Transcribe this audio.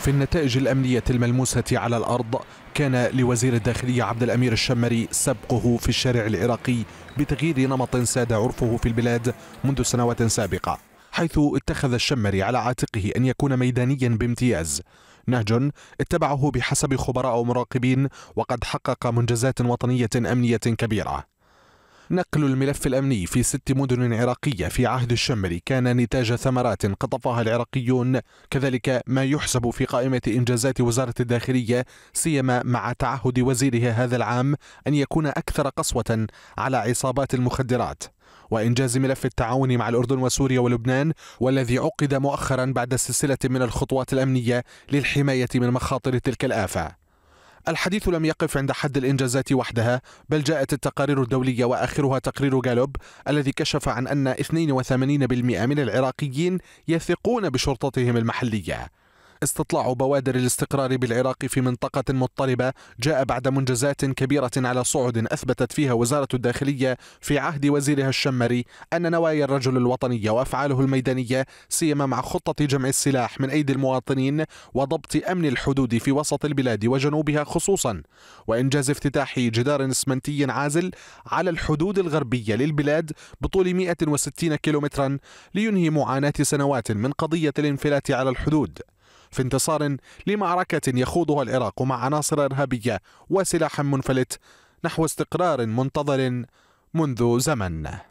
في النتائج الأمنية الملموسة على الأرض كان لوزير الداخلية عبد الأمير الشمري سبقه في الشارع العراقي بتغيير نمط ساد عرفه في البلاد منذ سنوات سابقة حيث اتخذ الشمري على عاتقه أن يكون ميدانيا بامتياز نهج اتبعه بحسب خبراء ومراقبين وقد حقق منجزات وطنية أمنية كبيرة نقل الملف الأمني في ست مدن عراقية في عهد الشمري كان نتاج ثمرات قطفها العراقيون كذلك ما يحسب في قائمة إنجازات وزارة الداخلية سيما مع تعهد وزيرها هذا العام أن يكون أكثر قسوة على عصابات المخدرات وإنجاز ملف التعاون مع الأردن وسوريا ولبنان والذي عقد مؤخرا بعد سلسلة من الخطوات الأمنية للحماية من مخاطر تلك الآفة الحديث لم يقف عند حد الإنجازات وحدها بل جاءت التقارير الدولية وآخرها تقرير جالوب الذي كشف عن أن 82% من العراقيين يثقون بشرطتهم المحلية استطلاع بوادر الاستقرار بالعراق في منطقة مضطربة جاء بعد منجزات كبيرة على صعود أثبتت فيها وزارة الداخلية في عهد وزيرها الشمري أن نوايا الرجل الوطني وأفعاله الميدانية سيما مع خطة جمع السلاح من أيدي المواطنين وضبط أمن الحدود في وسط البلاد وجنوبها خصوصا وإنجاز افتتاح جدار إسمنتي عازل على الحدود الغربية للبلاد بطول 160 كيلومترا لينهي معاناة سنوات من قضية الانفلات على الحدود في انتصار لمعركة يخوضها العراق مع عناصر إرهابية وسلاح منفلت نحو استقرار منتظر منذ زمن